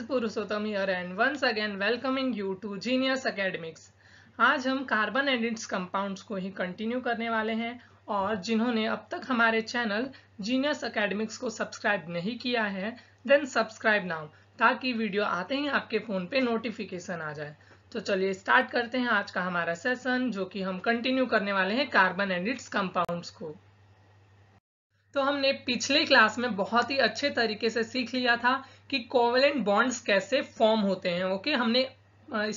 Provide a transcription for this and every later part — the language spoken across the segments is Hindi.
Is Purushottam here and once again welcoming you to Genius Academics आज हम कार्बन एंड इट्स कंपाउंड्स को ही कंटिन्यू करने वाले हैं और जिन्होंने अब तक हमारे चैनल जीनियस अकेडमिक्स को सब्सक्राइब नहीं किया है देन सब्सक्राइब नाउ ताकि वीडियो आते ही आपके फ़ोन पे नोटिफिकेशन आ जाए तो चलिए स्टार्ट करते हैं आज का हमारा सेशन जो कि हम कंटिन्यू करने वाले हैं कार्बन एंड इट्स कंपाउंड्स को तो हमने पिछले क्लास में बहुत ही अच्छे तरीके से सीख लिया था कि कोवेलेंट बॉन्ड्स कैसे फॉर्म होते हैं ओके हमने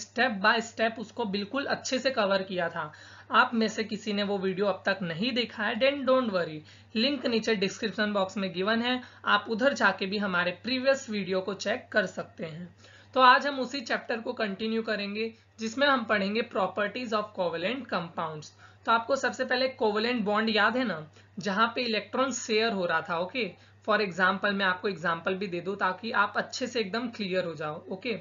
स्टेप बाय स्टेप उसको बिल्कुल अच्छे से कवर किया था आप में से किसी ने वो वीडियो अब तक नहीं देखा है देन डोंट वरी लिंक नीचे डिस्क्रिप्शन बॉक्स में गिवन है आप उधर जाके भी हमारे प्रीवियस वीडियो को चेक कर सकते हैं तो आज हम उसी चैप्टर को कंटिन्यू करेंगे जिसमें हम पढ़ेंगे प्रॉपर्टीज ऑफ कोवेलेंट कंपाउंड्स तो आपको सबसे पहले कोवेलेंट बॉन्ड याद है ना जहाँ पे इलेक्ट्रॉन शेयर हो रहा था ओके okay? फॉर एग्जाम्पल मैं आपको एग्जाम्पल भी दे दू ताकि आप अच्छे से एकदम क्लियर हो जाओ ओके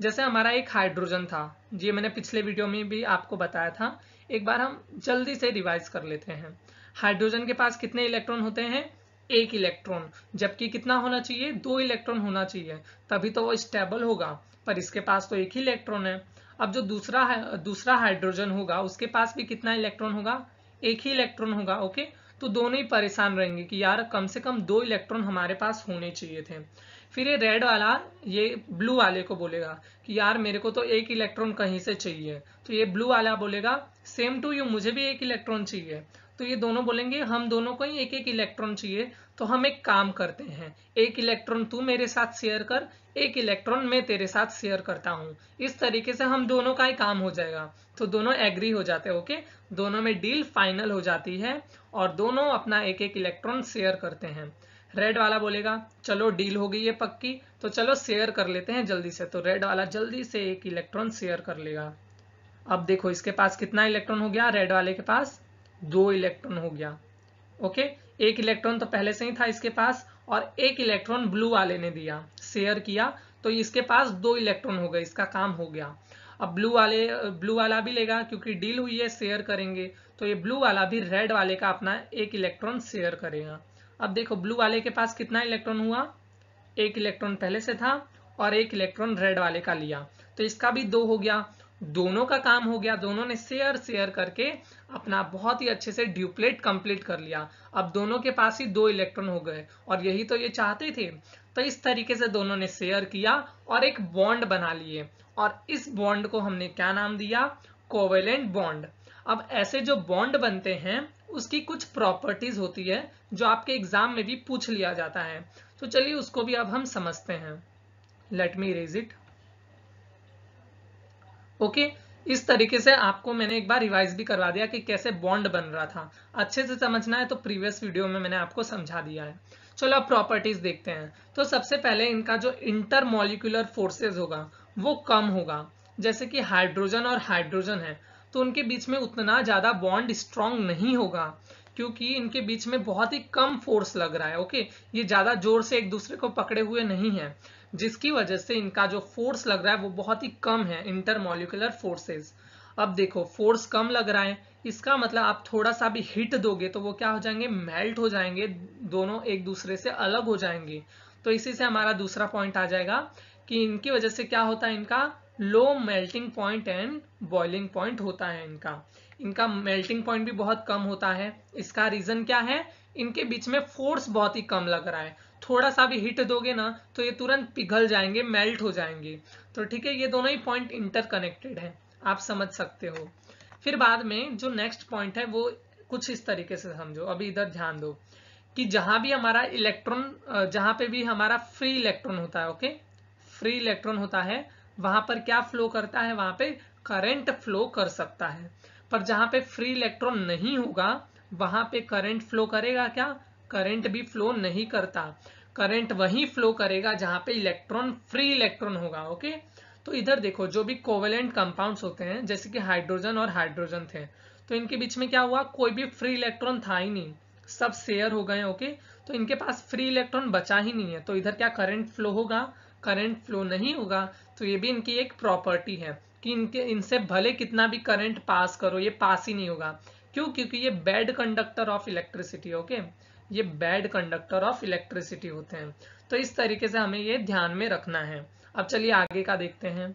जैसे हमारा एक हाइड्रोजन था ये मैंने पिछले वीडियो में भी आपको बताया था एक बार हम जल्दी से रिवाइज कर लेते हैं हाइड्रोजन के पास कितने इलेक्ट्रॉन होते हैं एक इलेक्ट्रॉन जबकि कितना होना चाहिए दो इलेक्ट्रॉन होना चाहिए तभी तो वो स्टेबल होगा पर इसके पास तो एक ही इलेक्ट्रॉन है अब जो दूसरा दूसरा हाइड्रोजन होगा उसके पास भी कितना इलेक्ट्रॉन होगा एक ही इलेक्ट्रॉन होगा ओके तो दोनों ही परेशान रहेंगे कि यार कम से कम दो इलेक्ट्रॉन हमारे पास होने चाहिए थे फिर ये रेड वाला ये ब्लू वाले को बोलेगा कि यार मेरे को तो एक इलेक्ट्रॉन कहीं से चाहिए तो ये ब्लू वाला बोलेगा सेम टू यू मुझे भी एक इलेक्ट्रॉन चाहिए तो ये दोनों बोलेंगे हम दोनों को ही एक एक इलेक्ट्रॉन चाहिए तो हम एक काम करते हैं एक इलेक्ट्रॉन तू मेरे साथ शेयर कर एक इलेक्ट्रॉन मैं तेरे साथ शेयर करता हूँ इस तरीके से हम दोनों का ही काम हो जाएगा तो दोनों एग्री हो जाते हैं ओके दोनों में डील फाइनल हो जाती है और दोनों अपना एक एक इलेक्ट्रॉन शेयर करते हैं रेड वाला बोलेगा चलो डील हो गई है पक्की तो चलो शेयर कर लेते हैं जल्दी से तो रेड वाला जल्दी से एक इलेक्ट्रॉन शेयर कर लेगा अब देखो इसके पास कितना इलेक्ट्रॉन हो गया रेड वाले के पास दो इलेक्ट्रॉन हो गया ओके एक इलेक्ट्रॉन तो पहले से ही था इसके पास और एक इलेक्ट्रॉन ब्लू वाले ने दिया शेयर किया तो इसके पास दो इलेक्ट्रॉन हो गए इसका काम हो गया अब ब्लू वाले ब्लू वाला भी लेगा क्योंकि डील हुई है शेयर करेंगे तो ये ब्लू वाला भी रेड वाले का अपना एक इलेक्ट्रॉन शेयर करेगा अब देखो ब्लू वाले के पास कितना इलेक्ट्रॉन हुआ एक इलेक्ट्रॉन पहले से था और एक इलेक्ट्रॉन रेड वाले का लिया तो इसका भी दो हो गया दोनों का काम हो गया दोनों ने शेयर शेयर करके अपना बहुत ही अच्छे से ड्यूप्लेट कंप्लीट कर लिया अब दोनों के पास ही दो इलेक्ट्रॉन हो गए और यही तो ये चाहते थे तो इस तरीके से दोनों ने शेयर किया और एक बॉन्ड बना लिए और इस बॉन्ड को हमने क्या नाम दिया कोवेलेंट बॉन्ड अब ऐसे जो बॉन्ड बनते हैं उसकी कुछ प्रॉपर्टीज होती है जो आपके एग्जाम में भी पूछ लिया जाता है तो चलिए उसको भी अब हम समझते हैं let me raise it okay इस तरीके से आपको मैंने एक बार रिवाइज भी करवा दिया कि कैसे बॉन्ड बन रहा था अच्छे से समझना है तो प्रीवियस वीडियो में मैंने आपको समझा दिया है चलो अब प्रॉपर्टीज देखते हैं तो सबसे पहले इनका जो इंटरमोलिकुलर फोर्सेज होगा वो कम होगा जैसे कि हाइड्रोजन और हाइड्रोजन है तो उनके बीच में उतना ज़्यादा बॉन्ड स्ट्रांग नहीं होगा क्योंकि इनके बीच में बहुत ही कम फोर्स लग रहा है ओके ये ज़्यादा जोर से एक दूसरे को पकड़े हुए नहीं है जिसकी वजह से इनका जो फोर्स लग रहा है वो बहुत ही कम है इंटरमोलिकुलर फोर्सेज अब देखो फोर्स कम लग रहा है इसका मतलब आप थोड़ा सा भी हिट दोगे तो वो क्या हो जाएंगे मेल्ट हो जाएंगे दोनों एक दूसरे से अलग हो जाएंगे तो इसी से हमारा दूसरा पॉइंट आ जाएगा कि इनकी वजह से क्या होता है इनका low melting point and boiling point होता है इनका इनका मेल्टिंग पॉइंट भी बहुत कम होता है इसका रीजन क्या है इनके बीच में फोर्स बहुत ही कम लग रहा है थोड़ा सा भी हिट दोगे ना तो ये तुरंत पिघल जाएंगे मेल्ट हो जाएंगे तो ठीक है ये दोनों ही पॉइंट इंटरकनेक्टेड हैं आप समझ सकते हो फिर बाद में जो नेक्स्ट पॉइंट है वो कुछ इस तरीके से समझो अभी इधर ध्यान दो कि जहां भी हमारा इलेक्ट्रॉन जहां पे भी हमारा फ्री इलेक्ट्रॉन होता है ओके फ्री इलेक्ट्रॉन होता है वहां पर क्या फ्लो करता है वहां पे करंट फ्लो कर सकता है पर जहां पे फ्री इलेक्ट्रॉन नहीं होगा वहां पे करंट फ्लो करेगा क्या करंट भी फ्लो नहीं करता करंट वही फ्लो करेगा जहां पे इलेक्ट्रॉन फ्री इलेक्ट्रॉन होगा ओके तो इधर देखो जो भी कोवेलेंट कंपाउंड होते हैं जैसे कि हाइड्रोजन और हाइड्रोजन थे तो इनके बीच में क्या हुआ कोई भी फ्री इलेक्ट्रॉन था ही नहीं सब शेयर हो गए ओके तो इनके पास फ्री इलेक्ट्रॉन बचा ही नहीं है तो इधर क्या करंट फ्लो होगा करंट फ्लो नहीं होगा तो ये भी इनकी एक प्रॉपर्टी है कि इनके इनसे भले कितना भी करंट पास करो ये पास ही नहीं होगा क्यों क्योंकि ये bad conductor of electricity okay ये बैड कंडक्टर ऑफ इलेक्ट्रिसिटी होते हैं तो इस तरीके से हमें ये ध्यान में रखना है अब चलिए आगे का देखते हैं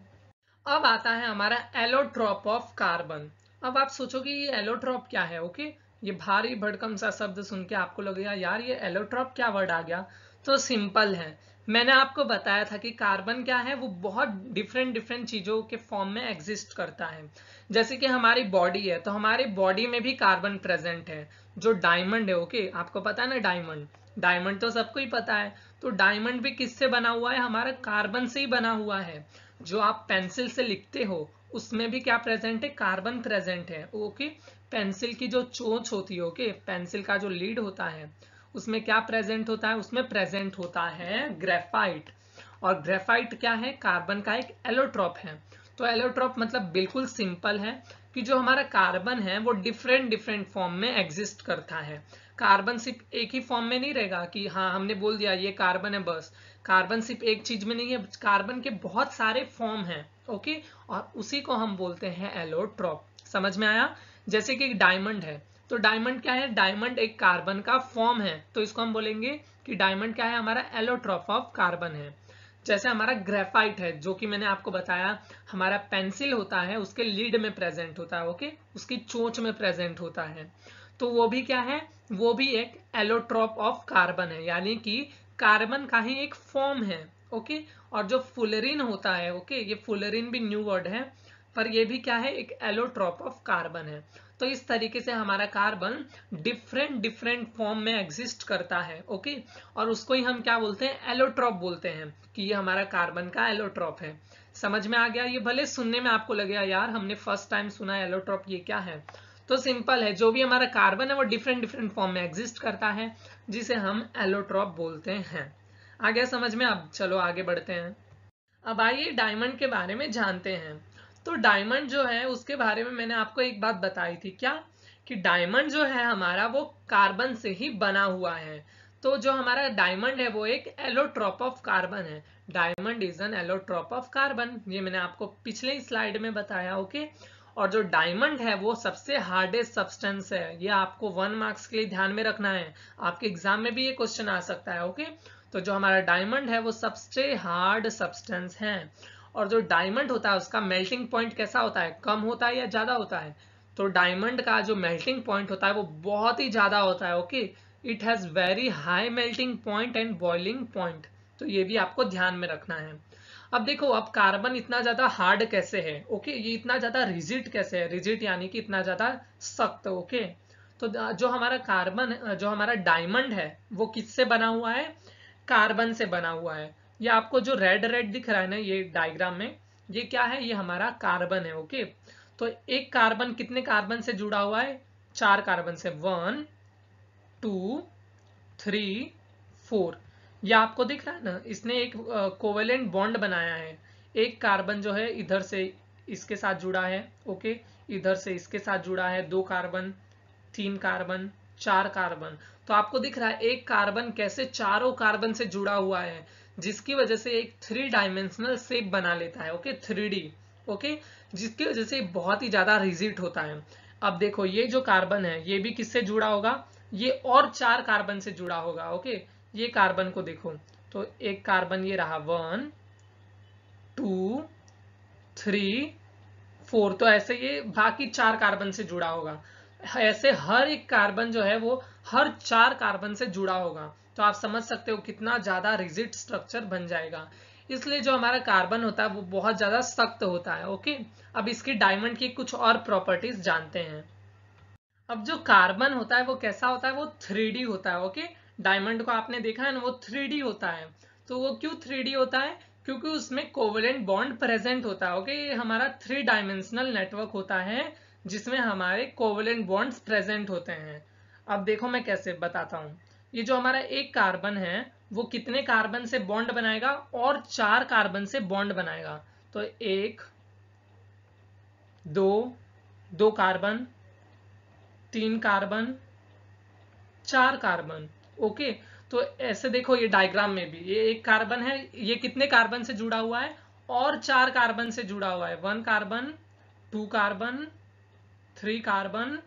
अब आता है हमारा एलोट्रॉप ऑफ कार्बन अब आप सोचो कि ये एलोट्रॉप क्या है ओके ये भारी भड़कम सा शब्द सुन के आपको लगेगा यार ये एलोट्रॉप क्या वर्ड आ गया तो सिंपल है मैंने आपको बताया था कि कार्बन क्या है वो बहुत डिफरेंट डिफरेंट चीज़ों के फॉर्म में एग्जिस्ट करता है जैसे कि हमारी बॉडी है तो हमारी बॉडी में भी कार्बन प्रेजेंट है जो डायमंड है ओके आपको पता है ना डायमंड डायमंड तो सबको ही पता है तो डायमंड भी किससे बना हुआ है हमारा कार्बन से ही बना हुआ है जो आप पेंसिल से लिखते हो उसमें भी क्या प्रेजेंट है कार्बन प्रेजेंट है ओके पेंसिल की जो चोच होती है ओके पेंसिल का जो लीड होता है उसमें क्या प्रेजेंट होता है उसमें प्रेजेंट होता है ग्रेफाइट और ग्रेफाइट क्या है कार्बन का एक एलोट्रॉप है तो एलोट्रॉप मतलब बिल्कुल सिंपल है कि जो हमारा कार्बन है वो डिफरेंट डिफरेंट फॉर्म में एग्जिस्ट करता है कार्बन सिर्फ एक ही फॉर्म में नहीं रहेगा कि हाँ हमने बोल दिया ये कार्बन है बस कार्बन सिर्फ एक चीज में नहीं है कार्बन के बहुत सारे फॉर्म हैं ओके और उसी को हम बोलते हैं एलोट्रॉप समझ में आया जैसे कि डायमंड है तो डायमंड क्या है डायमंड एक कार्बन का फॉर्म है तो इसको हम बोलेंगे कि डायमंड क्या है हमारा एलोट्रॉप ऑफ कार्बन है जैसे हमारा ग्रेफाइट है जो कि मैंने आपको बताया हमारा पेंसिल होता है उसके लीड में प्रेजेंट होता है ओके उसकी चोच में प्रेजेंट होता है तो वो भी क्या है वो भी एक एलोट्रॉप ऑफ कार्बन है यानी कि कार्बन का ही एक फॉर्म है ओके और जो फुलरिन होता है ओके ये फुलरिन भी न्यू वर्ड है पर ये भी क्या है एक एलोट्रॉप ऑफ कार्बन है तो इस तरीके से हमारा कार्बन डिफरेंट डिफरेंट फॉर्म में एग्जिस्ट करता है ओके और उसको ही हम क्या बोलते हैं एलोट्रॉप बोलते हैं कि ये हमारा कार्बन का एलोट्रॉप है समझ में आ गया ये भले सुनने में आपको लगे यार हमने फर्स्ट टाइम सुना एलोट्रॉप ये क्या है तो सिंपल है जो भी हमारा कार्बन है वो डिफरेंट डिफरेंट फॉर्म में एग्जिस्ट करता है जिसे हम एलोट्रॉप बोलते हैं आ गया समझ में अब चलो आगे बढ़ते हैं अब आइए डायमंड के बारे में जानते हैं तो डायमंड जो है उसके बारे में मैंने आपको एक बात बताई थी क्या कि डायमंड जो है हमारा वो कार्बन से ही बना हुआ है तो जो हमारा डायमंड है वो एक एलोट्रॉप ऑफ कार्बन है diamond is an allotrope of carbon ये मैंने आपको पिछले ही स्लाइड में बताया ओके और जो डायमंड है वो सबसे हार्डेस्ट सब्सटेंस है ये आपको वन मार्क्स के लिए ध्यान में रखना है आपके एग्जाम में भी ये क्वेश्चन आ सकता है ओके तो जो हमारा डायमंड है वो सबसे हार्ड सब्सटेंस है और जो डायमंड होता है उसका मेल्टिंग पॉइंट कैसा होता है कम होता है या ज़्यादा होता है तो डायमंड का जो मेल्टिंग पॉइंट होता है वो बहुत ही ज़्यादा होता है okay it has very high melting point and boiling point तो ये भी आपको ध्यान में रखना है अब देखो अब कार्बन इतना ज़्यादा हार्ड कैसे है ओके ये इतना ज़्यादा रिजिट कैसे है रिजिट यानी कि इतना ज़्यादा सख्त ओके तो जो हमारा कार्बन जो हमारा डायमंड है वो किससे बना हुआ है कार्बन से बना हुआ है ये आपको जो रेड रेड दिख रहा है ना ये डायग्राम में ये क्या है ये हमारा कार्बन है ओके तो एक कार्बन कितने कार्बन से जुड़ा हुआ है चार कार्बन से वन टू थ्री फोर ये आपको दिख रहा है ना इसने एक कोवेलेंट बॉन्ड बनाया है एक कार्बन जो है इधर से इसके साथ जुड़ा है ओके इधर से इसके साथ जुड़ा है दो कार्बन तीन कार्बन चार कार्बन तो आपको दिख रहा है एक कार्बन कैसे चारों कार्बन से जुड़ा हुआ है जिसकी वजह से एक थ्री डायमेंशनल शेप बना लेता है ओके थ्री ओके जिसकी वजह से बहुत ही ज़्यादा रिजिट होता है अब देखो ये जो कार्बन है ये भी किससे जुड़ा होगा ये और चार कार्बन से जुड़ा होगा ओके ये कार्बन को देखो तो एक कार्बन ये रहा वन टू थ्री फोर तो ऐसे ये बाकी चार कार्बन से जुड़ा होगा ऐसे हर एक कार्बन जो है वो हर चार कार्बन से जुड़ा होगा तो आप समझ सकते हो कितना ज़्यादा रिजिड स्ट्रक्चर बन जाएगा इसलिए जो हमारा कार्बन होता है वो बहुत ज़्यादा सख्त होता है ओके अब इसकी डायमंड की कुछ और प्रॉपर्टीज जानते हैं अब जो कार्बन होता है वो कैसा होता है वो थ्री होता है ओके डायमंड को आपने देखा है ना वो थ्री होता है तो वो क्यों थ्री होता है क्योंकि उसमें कोवलेंट बॉन्ड प्रेजेंट होता है ओके ये हमारा थ्री डायमेंशनल नेटवर्क होता है जिसमें हमारे कोवलेंट बॉन्ड्स प्रेजेंट होते हैं अब देखो मैं कैसे बताता हूं ये जो हमारा एक कार्बन है वो कितने कार्बन से बॉन्ड बनाएगा और चार कार्बन से बॉन्ड बनाएगा तो एक दो दो कार्बन तीन कार्बन चार कार्बन ओके तो ऐसे देखो ये डायग्राम में भी ये एक कार्बन है ये कितने कार्बन से जुड़ा हुआ है और चार कार्बन से जुड़ा हुआ है one carbon two carbon three carbon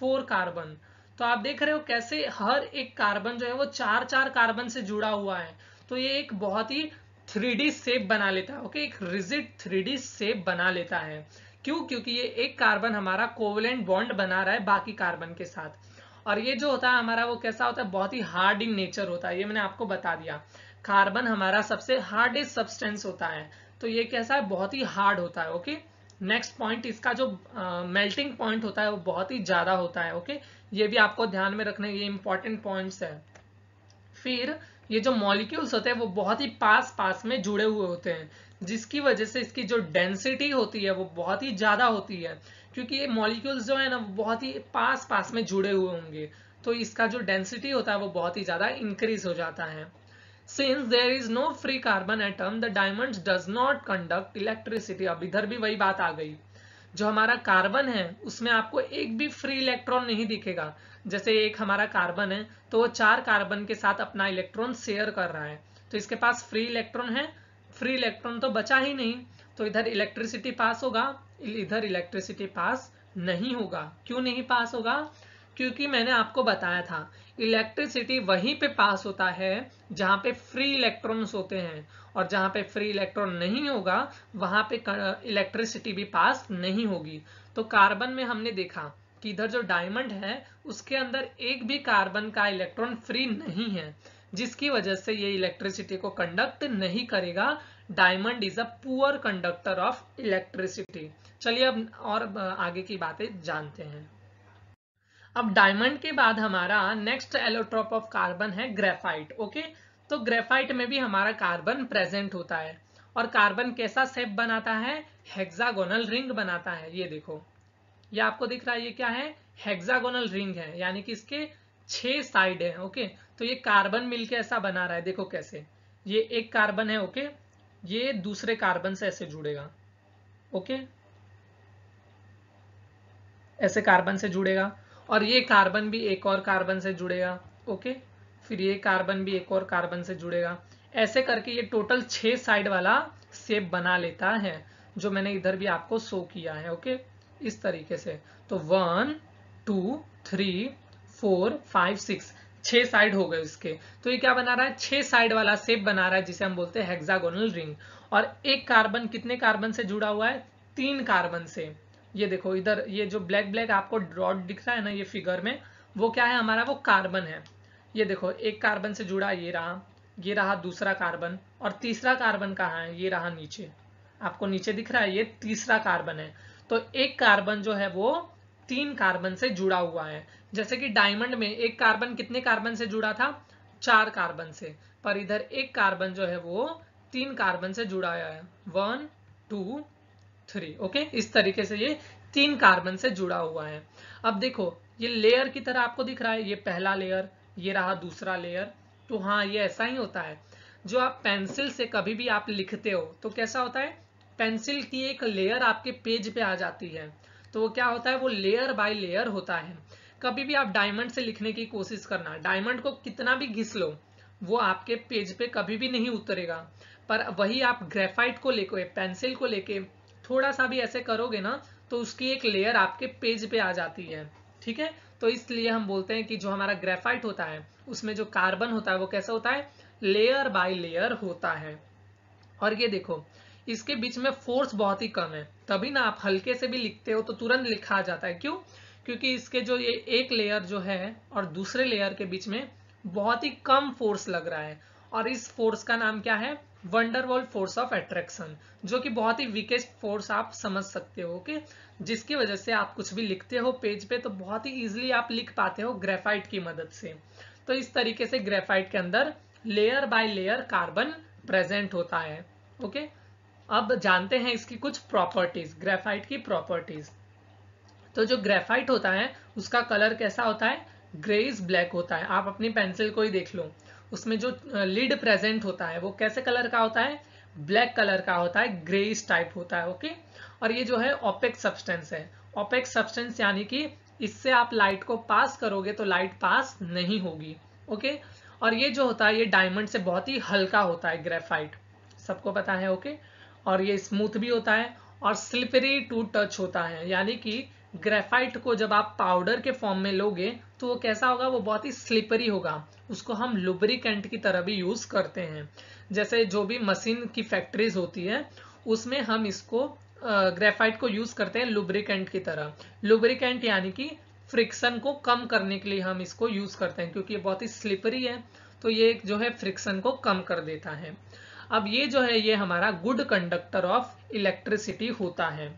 four carbon तो आप देख रहे हो कैसे हर एक कार्बन जो है वो चार चार कार्बन से जुड़ा हुआ है तो ये एक बहुत ही थ्री डी सेप बना लेता है ओके एक रिजिड थ्री डी सेप बना लेता है क्यों क्योंकि ये एक कार्बन हमारा कोवलेंट बॉन्ड बना रहा है बाकी कार्बन के साथ और ये जो होता है हमारा वो कैसा होता है बहुत ही हार्ड इन नेचर होता है ये मैंने आपको बता दिया कार्बन हमारा सबसे हार्डेस्ट सब्सटेंस होता है तो ये कैसा है बहुत ही हार्ड होता है ओके नेक्स्ट पॉइंट इसका जो मेल्टिंग uh, पॉइंट होता है वो बहुत ही ज़्यादा होता है ओके okay? ये भी आपको ध्यान में रखना ये इंपॉर्टेंट पॉइंट्स है फिर ये जो मॉलिक्यूल्स होते हैं वो बहुत ही पास पास में जुड़े हुए होते हैं जिसकी वजह से इसकी जो डेंसिटी होती है वो बहुत ही ज़्यादा होती है क्योंकि ये मॉलिक्यूल्स जो है ना वो बहुत ही पास पास में जुड़े हुए होंगे तो इसका जो डेंसिटी होता है वो बहुत ही ज़्यादा इंक्रीज हो जाता है since there is no free carbon atom the diamond does not conduct electricity अब इधर भी वही बात आ गई जो हमारा कार्बन है उसमें आपको एक भी फ्री इलेक्ट्रॉन नहीं दिखेगा जैसे एक हमारा कार्बन है तो वो चार कार्बन के साथ अपना इलेक्ट्रॉन शेयर कर रहा है तो इसके पास फ्री इलेक्ट्रॉन है फ्री इलेक्ट्रॉन तो बचा ही नहीं तो इधर इलेक्ट्रिसिटी पास होगा इधर इलेक्ट्रिसिटी पास नहीं होगा क्यों नहीं पास होगा क्योंकि मैंने आपको बताया था इलेक्ट्रिसिटी वहीं पे पास होता है जहां पे फ्री इलेक्ट्रॉन्स होते हैं और जहां पे फ्री इलेक्ट्रॉन नहीं होगा वहां पे इलेक्ट्रिसिटी भी पास नहीं होगी तो कार्बन में हमने देखा कि इधर जो डायमंड है उसके अंदर एक भी कार्बन का इलेक्ट्रॉन फ्री नहीं है जिसकी वजह से ये इलेक्ट्रिसिटी को कंडक्ट नहीं करेगा diamond is a poor conductor of electricity चलिए अब और आगे की बातें जानते हैं अब डायमंड के बाद हमारा नेक्स्ट एलोट्रॉप ऑफ कार्बन है ग्रेफाइट ओके तो ग्रेफाइट में भी हमारा कार्बन प्रेजेंट होता है और कार्बन कैसा सेप बनाता है हेक्सागोनल रिंग बनाता है ये देखो ये आपको दिख रहा है ये क्या है हेक्सागोनल रिंग है यानी कि इसके छह साइड है ओके तो ये कार्बन मिलके ऐसा बना रहा है देखो कैसे ये एक कार्बन है ओके ये दूसरे कार्बन से ऐसे जुड़ेगा ओके ऐसे कार्बन से जुड़ेगा और ये कार्बन भी एक और कार्बन से जुड़ेगा ओके फिर ये कार्बन भी एक और कार्बन से जुड़ेगा ऐसे करके ये टोटल छह साइड वाला सेप बना लेता है जो मैंने इधर भी आपको शो किया है ओके इस तरीके से तो one two three four five six छह साइड हो गए इसके तो ये क्या बना रहा है छह साइड वाला सेप बना रहा है जिसे हम बोलते हैं हेक्सागोनल रिंग और एक कार्बन कितने कार्बन से जुड़ा हुआ है तीन कार्बन से ये देखो इधर ये जो ब्लैक ब्लैक आपको ड्रॉट दिख रहा है ना ये फिगर में वो क्या है हमारा वो कार्बन है ये देखो एक कार्बन से जुड़ा ये रहा ये रहा दूसरा कार्बन और तीसरा कार्बन कहाँ है ये रहा नीचे आपको नीचे दिख रहा है ये तीसरा कार्बन है तो एक कार्बन जो है वो तीन कार्बन से जुड़ा हुआ है जैसे कि डायमंड में एक कार्बन कितने कार्बन से जुड़ा था चार कार्बन से पर इधर एक कार्बन जो है वो तीन कार्बन से जुड़ा हुआ है वन टू थ्री ओके इस तरीके से ये तीन कार्बन से जुड़ा हुआ है अब देखो ये लेयर की तरह आपको दिख रहा है ये पहला लेयर ये रहा दूसरा लेयर तो हाँ ये ऐसा ही होता है जो आप पेंसिल से कभी भी आप लिखते हो तो कैसा होता है पेंसिल की एक लेयर आपके पेज पे आ जाती है तो वो क्या होता है वो लेयर बाय लेयर होता है कभी भी आप डायमंड से लिखने की कोशिश करना डायमंड को कितना भी घिस लो वो आपके पेज पे कभी भी नहीं उतरेगा पर वही आप ग्रेफाइट को लेकर पेंसिल को लेके थोड़ा सा भी ऐसे करोगे ना तो उसकी एक लेयर आपके पेज पे आ जाती है ठीक है तो इसलिए हम बोलते हैं कि जो हमारा ग्रेफाइट होता है उसमें जो कार्बन होता है वो कैसा होता है लेयर बाय लेयर होता है और ये देखो इसके बीच में फोर्स बहुत ही कम है तभी ना आप हल्के से भी लिखते हो तो तुरंत लिखा जाता है क्यों क्योंकि इसके जो ये एक लेयर जो है और दूसरे लेयर के बीच में बहुत ही कम फोर्स लग रहा है और इस फोर्स का नाम क्या है वंडरवॉल फोर्स ऑफ एट्रैक्शन जो कि बहुत ही वीकेस्ट फोर्स आप समझ सकते हो ओके जिसकी वजह से आप कुछ भी लिखते हो पेज पे तो बहुत ही इजिली आप लिख पाते हो ग्रेफाइट की मदद से तो इस तरीके से ग्रेफाइट के अंदर layer by layer carbon present होता है ओके अब जानते हैं इसकी कुछ प्रॉपर्टीज ग्रेफाइट की प्रॉपर्टीज तो जो ग्रेफाइट होता है उसका कलर कैसा होता है ग्रेस ब्लैक होता है आप अपनी पेंसिल को ही देख लो उसमें जो लीड प्रेजेंट होता है वो कैसे कलर का होता है ब्लैक कलर का होता है ग्रेइस टाइप होता है ओके और ये जो है ओपेक सब्सटेंस है ओपेक सब्सटेंस यानी कि इससे आप लाइट को पास करोगे तो लाइट पास नहीं होगी ओके और ये जो होता है ये डायमंड से बहुत ही हल्का होता है ग्रेफाइट सबको पता है ओके और ये स्मूथ भी होता है और स्लिपरी टू टच होता है यानी कि ग्रेफाइट को जब आप पाउडर के फॉर्म में लोगे तो वो कैसा होगा वो बहुत ही स्लिपरी होगा उसको हम लुब्रिकेंट की तरह भी यूज़ करते हैं जैसे जो भी मशीन की फैक्ट्रीज होती है उसमें हम इसको ग्रेफाइट को यूज़ करते हैं लुब्रिकेंट की तरह लुब्रिकेंट यानी कि फ्रिक्शन को कम करने के लिए हम इसको यूज़ करते हैं क्योंकि ये बहुत ही स्लिपरी है तो ये जो है फ्रिक्शन को कम कर देता है अब ये जो है ये हमारा गुड कंडक्टर ऑफ इलेक्ट्रिसिटी होता है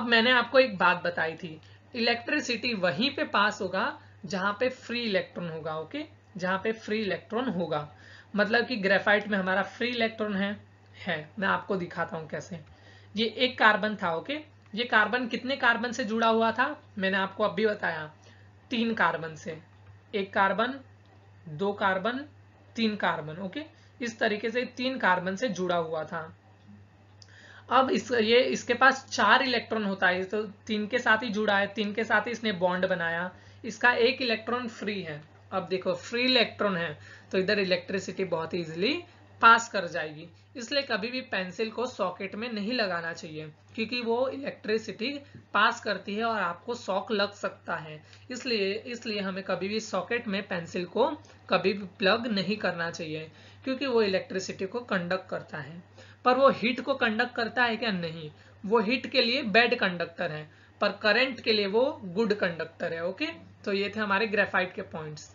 अब मैंने आपको एक बात बताई थी इलेक्ट्रिसिटी वहीं पे पास होगा जहां पे फ्री इलेक्ट्रॉन होगा ओके जहां पे फ्री इलेक्ट्रॉन होगा मतलब कि ग्रेफाइट में हमारा फ्री इलेक्ट्रॉन है है मैं आपको दिखाता हूं कैसे ये एक कार्बन था ओके ये कार्बन कितने कार्बन से जुड़ा हुआ था मैंने आपको अभी बताया तीन कार्बन से एक कार्बन दो कार्बन तीन कार्बन ओके इस तरीके से तीन कार्बन से जुड़ा हुआ था अब इस ये इसके पास चार इलेक्ट्रॉन होता है तो तीन के साथ ही जुड़ा है तीन के साथ ही इसने बॉन्ड बनाया इसका एक इलेक्ट्रॉन फ्री है अब देखो फ्री इलेक्ट्रॉन है तो इधर इलेक्ट्रिसिटी बहुत ईजिली पास कर जाएगी इसलिए कभी भी पेंसिल को सॉकेट में नहीं लगाना चाहिए क्योंकि वो इलेक्ट्रिसिटी पास करती है और आपको शॉक लग सकता है इसलिए इसलिए हमें कभी भी सॉकेट में पेंसिल को कभी भी प्लग नहीं करना चाहिए क्योंकि वो इलेक्ट्रिसिटी को कंडक्ट करता है पर वो हीट को कंडक्ट करता है क्या नहीं वो हीट के लिए बैड कंडक्टर है पर करंट के लिए वो गुड कंडक्टर है ओके तो ये थे हमारे ग्रेफाइट के पॉइंट्स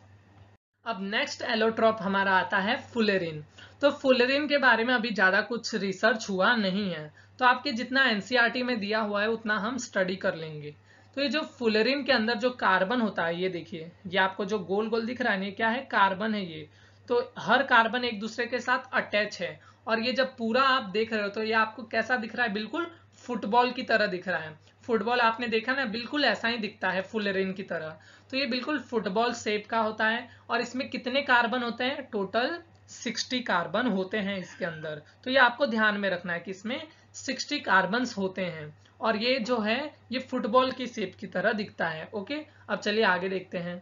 अब नेक्स्ट एलोट्रॉप हमारा आता है फुलेरिन तो फुलेरिन के बारे में अभी ज़्यादा कुछ रिसर्च हुआ नहीं है तो आपके जितना एनसीआरटी e में दिया हुआ है उतना हम स्टडी कर लेंगे तो ये जो फुलेरिन के अंदर जो कार्बन होता है ये देखिए ये आपको जो गोल गोल दिख रहा है ये क्या है कार्बन है ये तो हर कार्बन एक दूसरे के साथ अटैच है और ये जब पूरा आप देख रहे हो तो ये आपको कैसा दिख रहा है बिल्कुल फुटबॉल की तरह दिख रहा है फुटबॉल आपने देखा ना बिल्कुल ऐसा ही दिखता है फुल की तरह तो ये बिल्कुल फुटबॉल शेप का होता है और इसमें कितने कार्बन होते हैं टोटल 60 कार्बन होते हैं इसके अंदर तो ये आपको ध्यान में रखना है कि इसमें 60 कार्बन होते हैं और ये जो है ये फुटबॉल की शेप की तरह दिखता है ओके अब चलिए आगे देखते हैं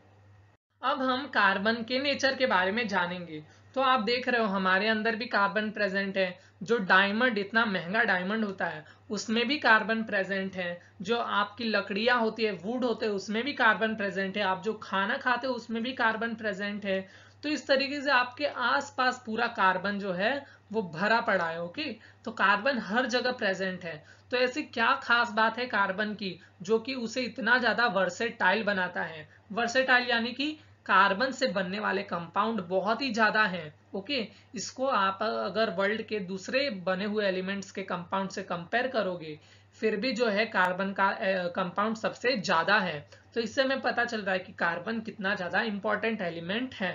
अब हम कार्बन के नेचर के बारे में जानेंगे तो आप देख रहे हो हमारे अंदर भी कार्बन प्रेजेंट है जो डायमंड इतना महंगा डायमंड होता है उसमें भी कार्बन प्रेजेंट है जो आपकी लकड़ियां होती है वुड होते हैं उसमें भी कार्बन प्रेजेंट है आप जो खाना खाते हो उसमें भी कार्बन प्रेजेंट है तो इस तरीके से आपके आसपास पूरा कार्बन जो है वो भरा पड़ा है ओके तो कार्बन हर जगह प्रेजेंट है तो ऐसी क्या खास बात है कार्बन की जो कि उसे इतना ज्यादा वर्सेटाइल बनाता है वर्सेटाइल यानी कि कार्बन से बनने वाले कंपाउंड बहुत ही ज़्यादा हैं ओके इसको आप अगर वर्ल्ड के दूसरे बने हुए एलिमेंट्स के कंपाउंड से कंपेयर करोगे फिर भी जो है कार्बन का कंपाउंड सबसे ज़्यादा है तो इससे हमें पता चल रहा है कि कार्बन कितना ज़्यादा इंपॉर्टेंट एलिमेंट है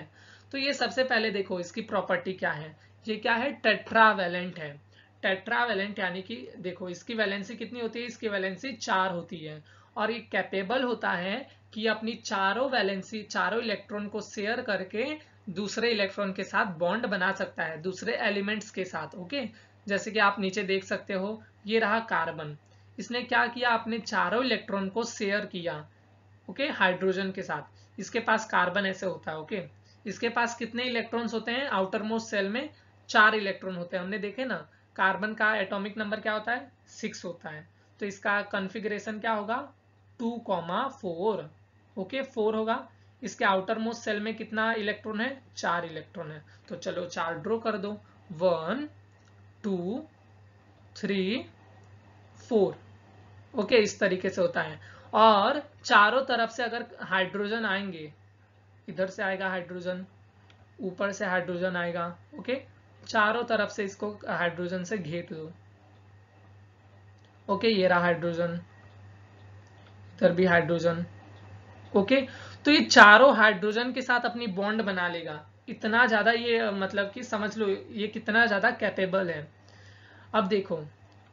तो ये सबसे पहले देखो इसकी प्रॉपर्टी क्या है ये क्या है टेट्रावेलेंट है टेट्रावेलेंट यानी कि देखो इसकी वैलेंसी कितनी होती है इसकी वैलेंसी चार होती है और ये कैपेबल होता है कि अपनी चारों वैलेंसी चारों इलेक्ट्रॉन को शेयर करके दूसरे इलेक्ट्रॉन के साथ बॉन्ड बना सकता है दूसरे एलिमेंट्स के साथ ओके जैसे कि आप नीचे देख सकते हो ये रहा कार्बन इसने क्या किया अपने चारों इलेक्ट्रॉन को शेयर किया ओके हाइड्रोजन के साथ इसके पास कार्बन ऐसे होता है ओके इसके पास कितने इलेक्ट्रॉन्स होते हैं आउटर मोस्ट सेल में चार इलेक्ट्रॉन होते हैं हमने देखे ना कार्बन का एटॉमिक नंबर क्या होता है सिक्स होता है तो इसका कन्फिग्रेशन क्या होगा two comma four okay four होगा इसके आउटर मोस्ट सेल में कितना इलेक्ट्रॉन है चार इलेक्ट्रॉन है तो चलो चार ड्रो कर दो one two three four okay इस तरीके से होता है और चारों तरफ से अगर हाइड्रोजन आएंगे इधर से आएगा हाइड्रोजन ऊपर से हाइड्रोजन आएगा ओके चारों तरफ से इसको हाइड्रोजन से घेर दो ओके ये रहा हाइड्रोजन इधर भी हाइड्रोजन ओके तो ये चारों हाइड्रोजन के साथ अपनी बॉन्ड बना लेगा इतना ज़्यादा ये मतलब कि समझ लो ये कितना ज़्यादा कैपेबल है अब देखो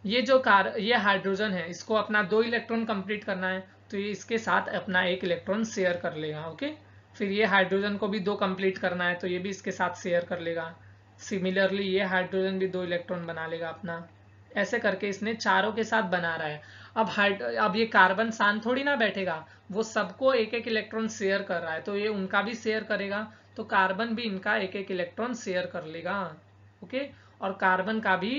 ये जो कार ये हाइड्रोजन है इसको अपना दो इलेक्ट्रॉन कंप्लीट करना है तो ये इसके साथ अपना एक इलेक्ट्रॉन शेयर कर लेगा ओके फिर ये हाइड्रोजन को भी दो कंप्लीट करना है तो ये भी इसके साथ शेयर कर लेगा सिमिलरली ये हाइड्रोजन भी दो इलेक्ट्रॉन बना लेगा अपना ऐसे करके इसने चारों के साथ बना रहा है अब हाइड अब ये कार्बन शान थोड़ी ना बैठेगा वो सबको एक एक इलेक्ट्रॉन शेयर कर रहा है तो ये उनका भी शेयर करेगा तो कार्बन भी इनका एक एक इलेक्ट्रॉन शेयर कर लेगा ओके और कार्बन का भी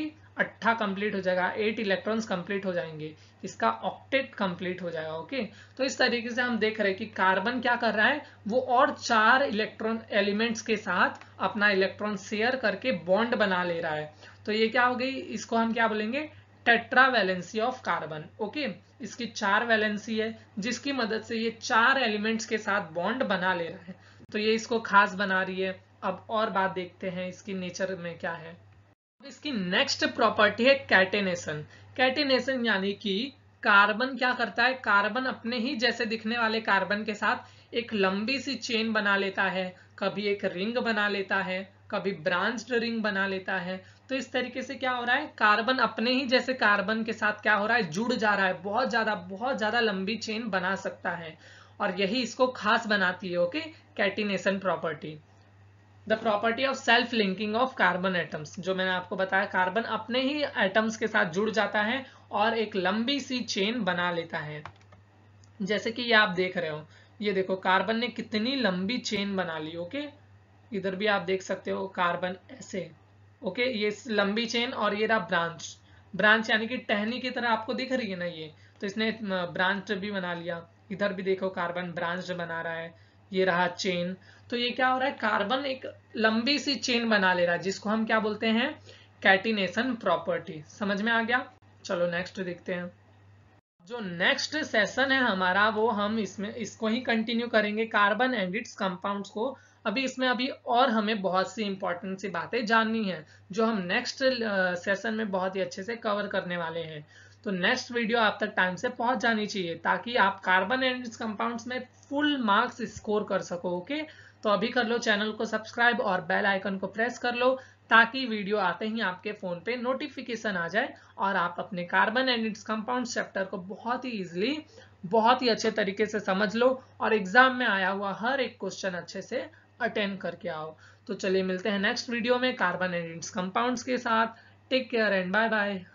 अट्ठा कंप्लीट हो जाएगा एट इलेक्ट्रॉन्स कंप्लीट हो जाएंगे इसका ऑक्टेट कंप्लीट हो जाएगा ओके तो इस तरीके से हम देख रहे हैं कि कार्बन क्या कर रहा है वो और चार इलेक्ट्रॉन एलिमेंट्स के साथ अपना इलेक्ट्रॉन शेयर करके बॉन्ड बना ले रहा है तो ये क्या हो गई इसको हम क्या बोलेंगे tetravalency of carbon okay इसकी चार वैलेंसी है जिसकी मदद से ये चार एलिमेंट्स के साथ बॉन्ड बना ले रहा है तो ये इसको खास बना रही है अब और बात देखते हैं इसकी नेचर में क्या है अब इसकी नेक्स्ट प्रॉपर्टी है कैटेनेशन कैटेनेशन यानी कि कार्बन क्या करता है कार्बन अपने ही जैसे दिखने वाले कार्बन के साथ एक लंबी सी चेन बना लेता है कभी एक रिंग बना लेता है कभी ब्रांच्ड रिंग बना लेता है तो इस तरीके से क्या हो रहा है कार्बन अपने ही जैसे कार्बन के साथ क्या हो रहा है जुड़ जा रहा है बहुत ज़्यादा बहुत ज़्यादा लंबी चेन बना सकता है और यही इसको खास बनाती है okay catenation property the property of self linking of carbon atoms जो मैंने आपको बताया कार्बन अपने ही एटम्स के साथ जुड़ जाता है और एक लंबी सी चेन बना लेता है जैसे कि ये आप देख रहे हो ये देखो कार्बन ने कितनी लंबी चेन बना ली ओके इधर भी आप देख सकते हो कार्बन ऐसे ओके ये लंबी चेन और ये रहा ब्रांच ब्रांच यानी कि टहनी की तरह आपको दिख रही है ना ये तो इसने ब्रांच भी बना लिया इधर भी देखो कार्बन ब्रांच बना रहा है ये रहा चेन तो ये क्या हो रहा है कार्बन एक लंबी सी चेन बना ले रहा है जिसको हम क्या बोलते हैं कैटिनेशन प्रॉपर्टी समझ में आ गया चलो नेक्स्ट देखते हैं जो नेक्स्ट सेशन है हमारा वो हम इसमें इसको ही कंटिन्यू करेंगे कार्बन एंड इट्स कंपाउंड्स को अभी इसमें अभी और हमें बहुत सी इंपॉर्टेंट सी बातें जाननी है जो हम नेक्स्ट सेशन uh, में बहुत ही अच्छे से कवर करने वाले हैं तो नेक्स्ट वीडियो आप तक टाइम से पहुंच जानी चाहिए ताकि आप कार्बन एंड कंपाउंड्स में फुल मार्क्स स्कोर कर सको ओके तो अभी कर लो चैनल को सब्सक्राइब और बेल आइकन को प्रेस कर लो ताकि वीडियो आते ही आपके फ़ोन पे नोटिफिकेशन आ जाए और आप अपने carbon and its compound chapter को बहुत ही इजीली बहुत ही अच्छे तरीके से समझ लो और एग्जाम में आया हुआ हर एक क्वेश्चन अच्छे से अटेंड करके आओ तो चलिए मिलते हैं नेक्स्ट वीडियो में कार्बन एंड कंपाउंड्स के साथ take care and bye bye